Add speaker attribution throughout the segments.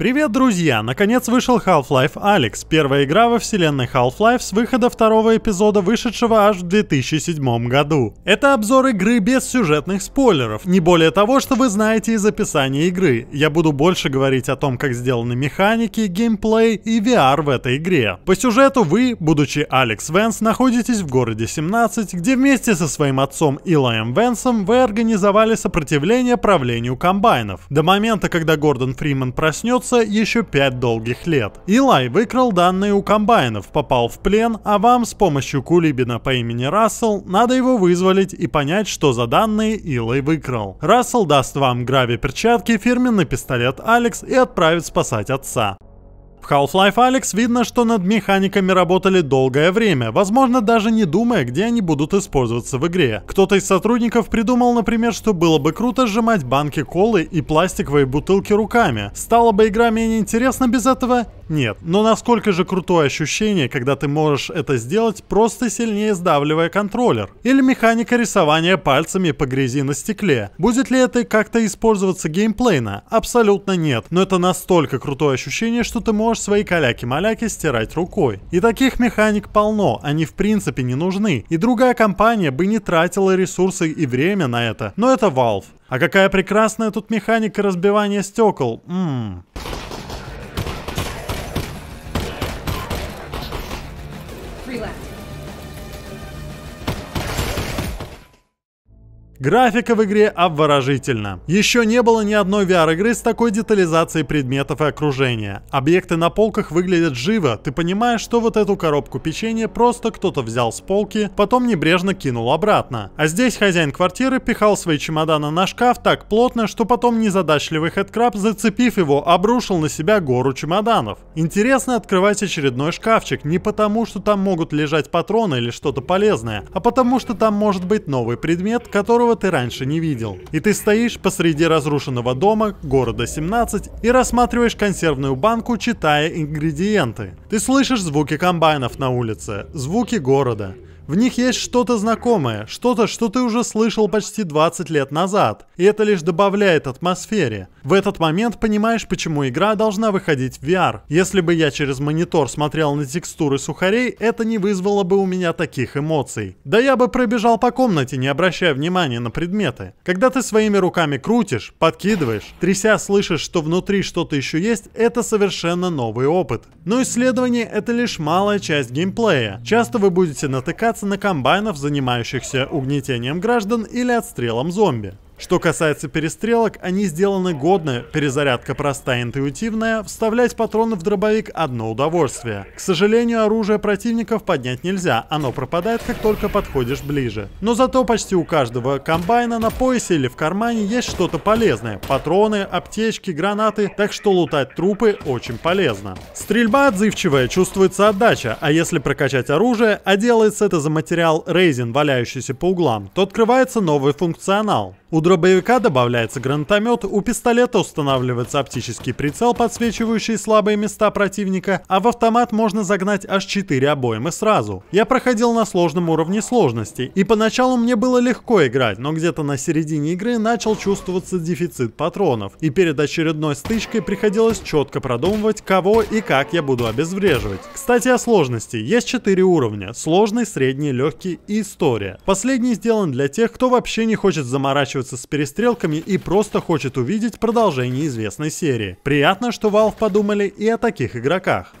Speaker 1: Привет, друзья! Наконец вышел Half-Life Alex, первая игра во вселенной Half-Life с выхода второго эпизода, вышедшего аж в 2007 году. Это обзор игры без сюжетных спойлеров, не более того, что вы знаете из описания игры. Я буду больше говорить о том, как сделаны механики, геймплей и VR в этой игре. По сюжету вы, будучи Алекс Венс, находитесь в городе 17, где вместе со своим отцом Илаем Венсом вы организовали сопротивление правлению комбайнов. До момента, когда Гордон Фриман проснется, продержится еще 5 долгих лет. Илай выкрал данные у комбайнов, попал в плен, а вам с помощью Кулибина по имени Рассел надо его вызволить и понять, что за данные Илай выкрал. Рассел даст вам грави-перчатки, фирменный пистолет Алекс и отправит спасать отца. В Half-Life Alex видно, что над механиками работали долгое время, возможно даже не думая, где они будут использоваться в игре. Кто-то из сотрудников придумал, например, что было бы круто сжимать банки колы и пластиковые бутылки руками. Стала бы игра менее интересна без этого? Нет. Но насколько же крутое ощущение, когда ты можешь это сделать, просто сильнее сдавливая контроллер? Или механика рисования пальцами по грязи на стекле? Будет ли это как-то использоваться геймплейно? Абсолютно нет. Но это настолько крутое ощущение, что ты можешь свои каляки-маляки стирать рукой. И таких механик полно, они в принципе не нужны. И другая компания бы не тратила ресурсы и время на это. Но это Valve. А какая прекрасная тут механика разбивания стекол. Ммм. Графика в игре обворожительна. Еще не было ни одной VR-игры с такой детализацией предметов и окружения. Объекты на полках выглядят живо, ты понимаешь, что вот эту коробку печенья просто кто-то взял с полки, потом небрежно кинул обратно. А здесь хозяин квартиры пихал свои чемоданы на шкаф так плотно, что потом незадачливый хедкраб, зацепив его, обрушил на себя гору чемоданов. Интересно открывать очередной шкафчик не потому, что там могут лежать патроны или что-то полезное, а потому что там может быть новый предмет, которого которого ты раньше не видел. И ты стоишь посреди разрушенного дома города 17 и рассматриваешь консервную банку, читая ингредиенты. Ты слышишь звуки комбайнов на улице, звуки города. В них есть что-то знакомое, что-то, что ты уже слышал почти 20 лет назад, и это лишь добавляет атмосфере. В этот момент понимаешь, почему игра должна выходить в VR. Если бы я через монитор смотрел на текстуры сухарей, это не вызвало бы у меня таких эмоций. Да я бы пробежал по комнате, не обращая внимания на предметы. Когда ты своими руками крутишь, подкидываешь, тряся слышишь, что внутри что-то еще есть, это совершенно новый опыт. Но исследование это лишь малая часть геймплея. Часто вы будете натыкаться на комбайнов, занимающихся угнетением граждан или отстрелом зомби. Что касается перестрелок, они сделаны годно, перезарядка простая, и интуитивная, вставлять патроны в дробовик одно удовольствие. К сожалению, оружие противников поднять нельзя, оно пропадает, как только подходишь ближе. Но зато почти у каждого комбайна на поясе или в кармане есть что-то полезное. Патроны, аптечки, гранаты, так что лутать трупы очень полезно. Стрельба отзывчивая, чувствуется отдача, а если прокачать оружие, а делается это за материал рейзин, валяющийся по углам, то открывается новый функционал. У дробовика добавляется гранатомет, у пистолета устанавливается оптический прицел, подсвечивающий слабые места противника, а в автомат можно загнать аж 4 обоймы сразу. Я проходил на сложном уровне сложности, и поначалу мне было легко играть, но где-то на середине игры начал чувствоваться дефицит патронов, и перед очередной стычкой приходилось четко продумывать, кого и как я буду обезвреживать. Кстати о сложности. Есть 4 уровня. Сложный, средний, легкий и история. Последний сделан для тех, кто вообще не хочет заморачиваться с перестрелками и просто хочет увидеть продолжение известной серии. Приятно, что Valve подумали и о таких игроках.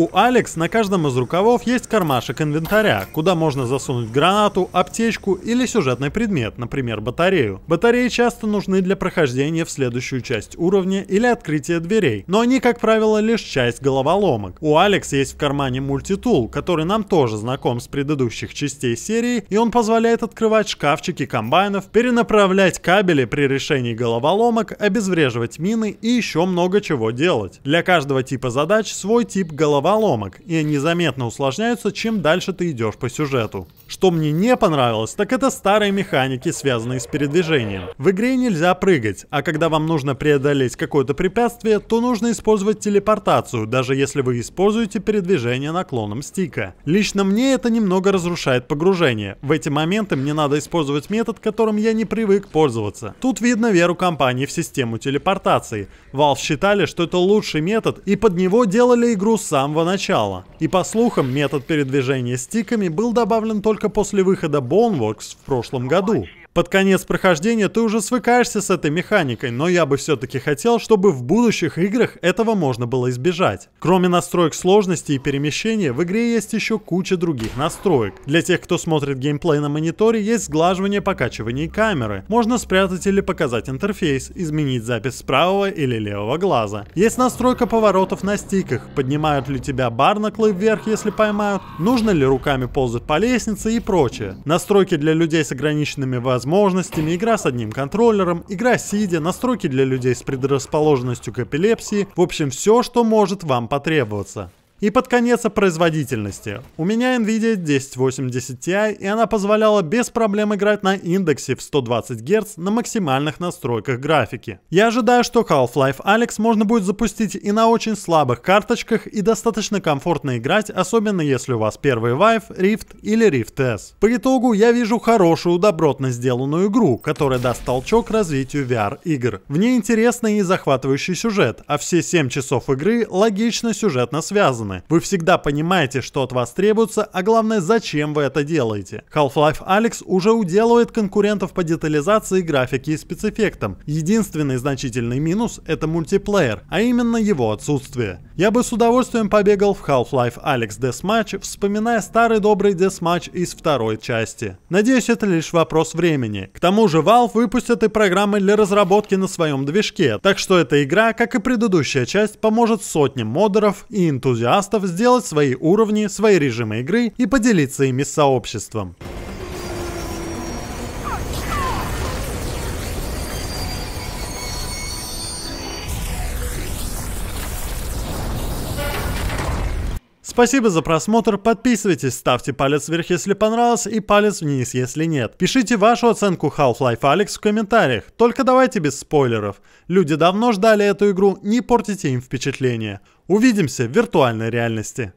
Speaker 1: У Алекс на каждом из рукавов есть кармашек инвентаря, куда можно засунуть гранату, аптечку или сюжетный предмет, например, батарею. Батареи часто нужны для прохождения в следующую часть уровня или открытия дверей, но они, как правило, лишь часть головоломок. У Алекс есть в кармане мультитул, который нам тоже знаком с предыдущих частей серии, и он позволяет открывать шкафчики комбайнов, перенаправлять кабели при решении головоломок, обезвреживать мины и еще много чего делать. Для каждого типа задач свой тип головоломок поломок, и они заметно усложняются, чем дальше ты идешь по сюжету. Что мне не понравилось, так это старые механики, связанные с передвижением. В игре нельзя прыгать, а когда вам нужно преодолеть какое-то препятствие, то нужно использовать телепортацию, даже если вы используете передвижение наклоном стика. Лично мне это немного разрушает погружение. В эти моменты мне надо использовать метод, которым я не привык пользоваться. Тут видно веру компании в систему телепортации. Valve считали, что это лучший метод, и под него делали игру с самого самого начала, и по слухам метод передвижения стиками был добавлен только после выхода Boneworks в прошлом году под конец прохождения ты уже свыкаешься с этой механикой, но я бы все-таки хотел, чтобы в будущих играх этого можно было избежать. Кроме настроек сложности и перемещения, в игре есть еще куча других настроек. Для тех, кто смотрит геймплей на мониторе, есть сглаживание покачивания камеры. Можно спрятать или показать интерфейс, изменить запись с правого или левого глаза. Есть настройка поворотов на стиках, поднимают ли тебя барнаклы вверх, если поймают, нужно ли руками ползать по лестнице и прочее. Настройки для людей с ограниченными возможностями возможностями, игра с одним контроллером, игра сидя, настройки для людей с предрасположенностью к эпилепсии, в общем все, что может вам потребоваться. И под конец о производительности. У меня Nvidia 1080 Ti, и она позволяла без проблем играть на индексе в 120 Гц на максимальных настройках графики. Я ожидаю, что Half-Life Alex можно будет запустить и на очень слабых карточках, и достаточно комфортно играть, особенно если у вас первый Vive, Rift или Rift S. По итогу я вижу хорошую, добротно сделанную игру, которая даст толчок развитию VR-игр. В ней интересный и захватывающий сюжет, а все 7 часов игры логично сюжетно связаны экраны. Вы всегда понимаете, что от вас требуется, а главное, зачем вы это делаете. Half-Life Alex уже уделывает конкурентов по детализации графике и спецэффектам. Единственный значительный минус — это мультиплеер, а именно его отсутствие. Я бы с удовольствием побегал в Half-Life Alex Deathmatch, вспоминая старый добрый Deathmatch из второй части. Надеюсь, это лишь вопрос времени. К тому же Valve выпустят и программы для разработки на своем движке, так что эта игра, как и предыдущая часть, поможет сотням модеров и энтузиастов энтузиастов сделать свои уровни, свои режимы игры и поделиться ими с сообществом. Спасибо за просмотр, подписывайтесь, ставьте палец вверх, если понравилось, и палец вниз, если нет. Пишите вашу оценку Half-Life Алекс в комментариях, только давайте без спойлеров. Люди давно ждали эту игру, не портите им впечатление. Увидимся в виртуальной реальности.